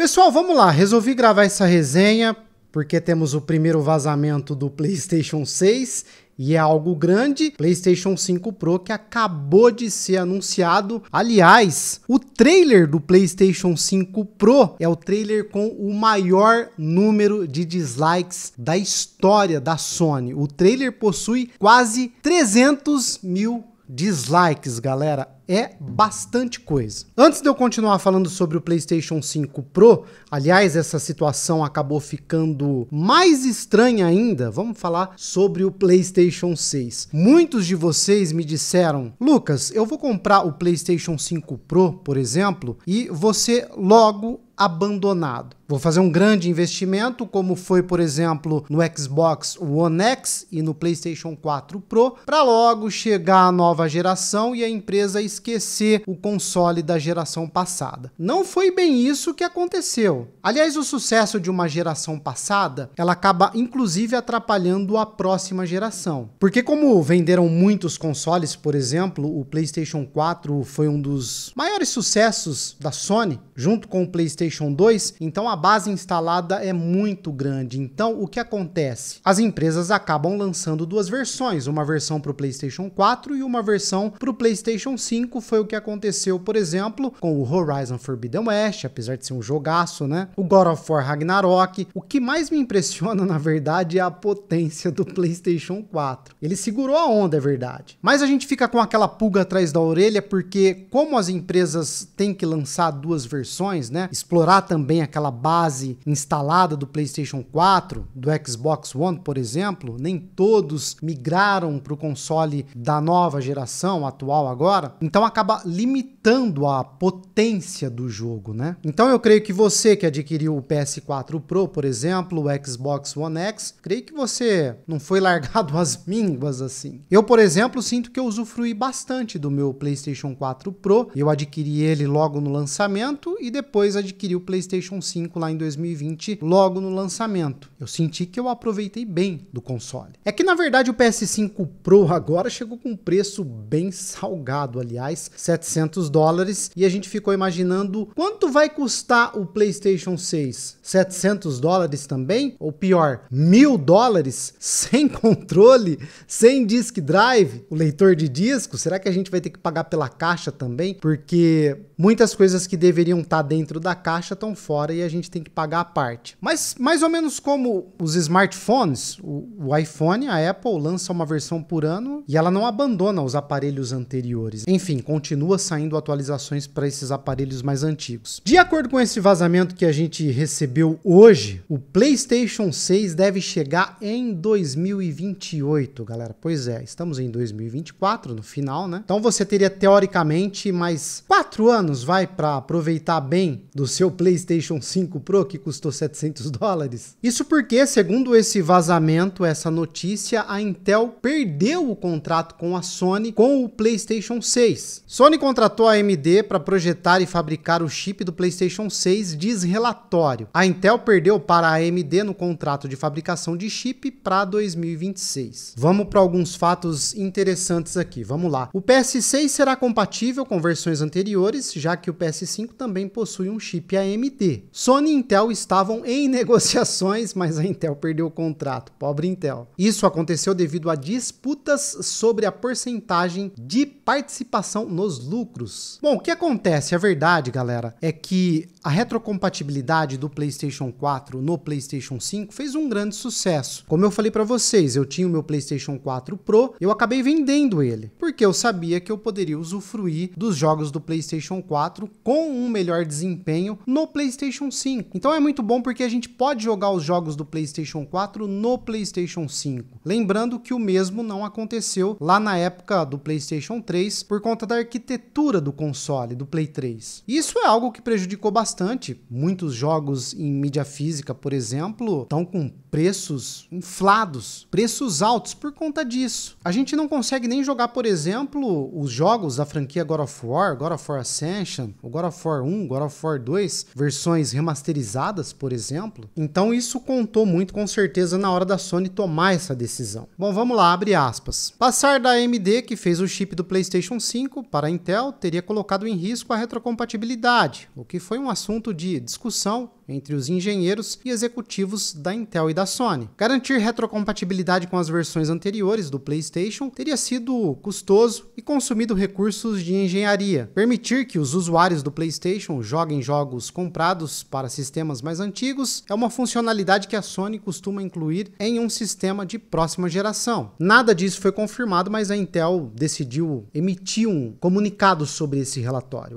Pessoal, vamos lá. Resolvi gravar essa resenha porque temos o primeiro vazamento do PlayStation 6 e é algo grande, PlayStation 5 Pro que acabou de ser anunciado. Aliás, o trailer do PlayStation 5 Pro é o trailer com o maior número de dislikes da história da Sony. O trailer possui quase 300 mil dislikes, galera, é bastante coisa. Antes de eu continuar falando sobre o PlayStation 5 Pro, aliás, essa situação acabou ficando mais estranha ainda, vamos falar sobre o PlayStation 6. Muitos de vocês me disseram, Lucas, eu vou comprar o PlayStation 5 Pro, por exemplo, e você logo abandonado. Vou fazer um grande investimento, como foi, por exemplo, no Xbox One X e no PlayStation 4 Pro, para logo chegar à nova geração e a empresa esquecer o console da geração passada. Não foi bem isso que aconteceu. Aliás, o sucesso de uma geração passada, ela acaba inclusive atrapalhando a próxima geração. Porque como venderam muitos consoles, por exemplo, o PlayStation 4 foi um dos maiores sucessos da Sony, junto com o PlayStation PlayStation 2, então a base instalada é muito grande. Então o que acontece? As empresas acabam lançando duas versões, uma versão para o PlayStation 4 e uma versão para o PlayStation 5. Foi o que aconteceu, por exemplo, com o Horizon Forbidden West, apesar de ser um jogaço, né? O God of War Ragnarok. O que mais me impressiona, na verdade, é a potência do PlayStation 4. Ele segurou a onda, é verdade. Mas a gente fica com aquela pulga atrás da orelha porque como as empresas têm que lançar duas versões, né? Explorando explorar também aquela base instalada do PlayStation 4, do Xbox One, por exemplo. Nem todos migraram para o console da nova geração, atual agora. Então acaba limitando a potência do jogo, né? Então eu creio que você que adquiriu o PS4 Pro, por exemplo, o Xbox One X, creio que você não foi largado às mínguas assim. Eu, por exemplo, sinto que eu usufruí bastante do meu PlayStation 4 Pro. Eu adquiri ele logo no lançamento e depois adquiri adquiri o PlayStation 5 lá em 2020, logo no lançamento. Eu senti que eu aproveitei bem do console. É que na verdade o PS5 Pro agora chegou com um preço bem salgado, aliás, 700 dólares, e a gente ficou imaginando quanto vai custar o PlayStation 6? 700 dólares também? Ou pior, mil dólares? Sem controle? Sem disk drive? O leitor de disco? Será que a gente vai ter que pagar pela caixa também? Porque muitas coisas que deveriam estar dentro da caixa caixa estão fora e a gente tem que pagar a parte. Mas mais ou menos como os smartphones, o, o iPhone, a Apple lança uma versão por ano e ela não abandona os aparelhos anteriores. Enfim, continua saindo atualizações para esses aparelhos mais antigos. De acordo com esse vazamento que a gente recebeu hoje, o PlayStation 6 deve chegar em 2028, galera. Pois é, estamos em 2024 no final, né? Então você teria teoricamente mais quatro anos, vai, para aproveitar bem do seu seu PlayStation 5 Pro que custou 700 dólares. Isso porque, segundo esse vazamento, essa notícia, a Intel perdeu o contrato com a Sony com o PlayStation 6. Sony contratou a AMD para projetar e fabricar o chip do PlayStation 6, diz relatório. A Intel perdeu para a AMD no contrato de fabricação de chip para 2026. Vamos para alguns fatos interessantes aqui. Vamos lá. O PS6 será compatível com versões anteriores, já que o PS5 também possui um chip chip AMD. Sony e Intel estavam em negociações, mas a Intel perdeu o contrato. Pobre Intel. Isso aconteceu devido a disputas sobre a porcentagem de participação nos lucros. Bom, o que acontece, a verdade, galera, é que a retrocompatibilidade do PlayStation 4 no PlayStation 5 fez um grande sucesso. Como eu falei para vocês, eu tinha o meu PlayStation 4 Pro, eu acabei vendendo ele, porque eu sabia que eu poderia usufruir dos jogos do PlayStation 4 com um melhor desempenho no PlayStation 5. Então é muito bom porque a gente pode jogar os jogos do PlayStation 4 no PlayStation 5. Lembrando que o mesmo não aconteceu lá na época do PlayStation 3 por conta da arquitetura do console do Play 3. Isso é algo que prejudicou bastante. Muitos jogos em mídia física, por exemplo, estão com preços inflados, preços altos por conta disso. A gente não consegue nem jogar, por exemplo, os jogos da franquia God of War, God of War Ascension, o God of War 1, God of War 2 depois, versões remasterizadas, por exemplo. Então isso contou muito com certeza na hora da Sony tomar essa decisão. Bom, vamos lá, abre aspas. Passar da AMD, que fez o chip do PlayStation 5 para a Intel, teria colocado em risco a retrocompatibilidade, o que foi um assunto de discussão entre os engenheiros e executivos da Intel e da Sony. Garantir retrocompatibilidade com as versões anteriores do PlayStation teria sido custoso e consumido recursos de engenharia. Permitir que os usuários do PlayStation joguem jogos comprados para sistemas mais antigos é uma funcionalidade que a Sony costuma incluir em um sistema de próxima geração. Nada disso foi confirmado, mas a Intel decidiu emitir um comunicado sobre esse relatório.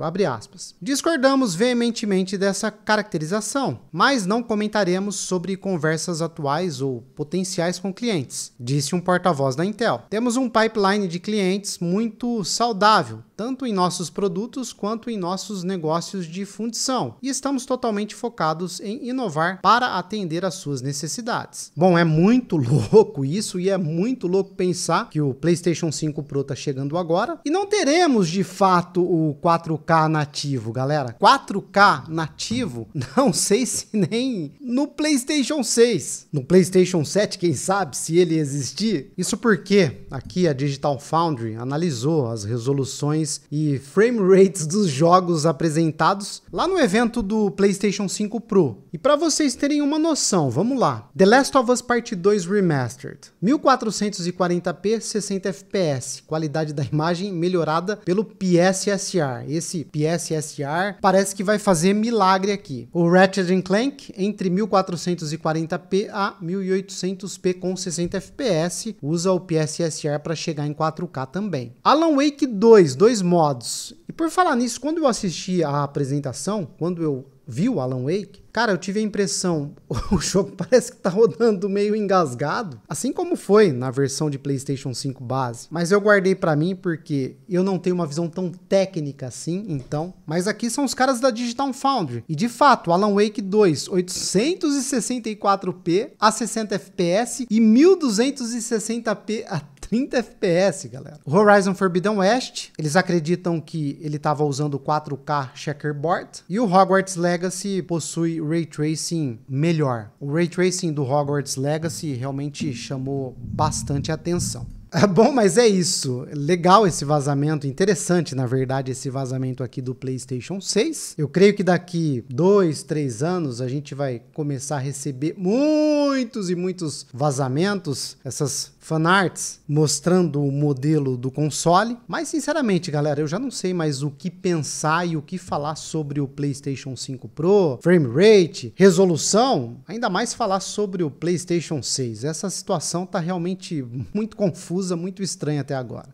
Discordamos veementemente dessa caracterização mas não comentaremos sobre conversas atuais ou potenciais com clientes, disse um porta-voz da Intel. Temos um pipeline de clientes muito saudável tanto em nossos produtos quanto em nossos negócios de fundição, e estamos totalmente focados em inovar para atender às suas necessidades. Bom, é muito louco isso e é muito louco pensar que o PlayStation 5 Pro está chegando agora e não teremos de fato o 4K nativo, galera. 4K nativo, não sei se nem no PlayStation 6, no PlayStation 7, quem sabe se ele existir. Isso porque aqui a Digital Foundry analisou as resoluções e frame rates dos jogos apresentados lá no evento do PlayStation 5 Pro. E para vocês terem uma noção, vamos lá. The Last of Us Part 2 Remastered. 1440p, 60 fps. Qualidade da imagem melhorada pelo PSSR. Esse PSSR parece que vai fazer milagre aqui. O Ratchet Clank entre 1440p a 1800p com 60 fps. Usa o PSSR para chegar em 4K também. Alan Wake 2, 2 dois modos. E por falar nisso, quando eu assisti a apresentação, quando eu vi o Alan Wake, cara, eu tive a impressão, o jogo parece que tá rodando meio engasgado, assim como foi na versão de PlayStation 5 base. Mas eu guardei para mim porque eu não tenho uma visão tão técnica assim, então. Mas aqui são os caras da Digital Foundry. E de fato, Alan Wake 2, 864p a 60 fps e 1260p a 30 FPS, galera. O Horizon Forbidden West, eles acreditam que ele estava usando 4K checkerboard. E o Hogwarts Legacy possui ray tracing melhor. O ray tracing do Hogwarts Legacy realmente chamou bastante atenção. É bom, mas é isso. Legal esse vazamento, interessante, na verdade, esse vazamento aqui do PlayStation 6. Eu creio que daqui dois, três anos a gente vai começar a receber muitos e muitos vazamentos, essas fanarts mostrando o modelo do console. Mas sinceramente, galera, eu já não sei mais o que pensar e o que falar sobre o PlayStation 5 Pro, frame rate, resolução, ainda mais falar sobre o PlayStation 6. Essa situação tá realmente muito confusa, muito estranha até agora.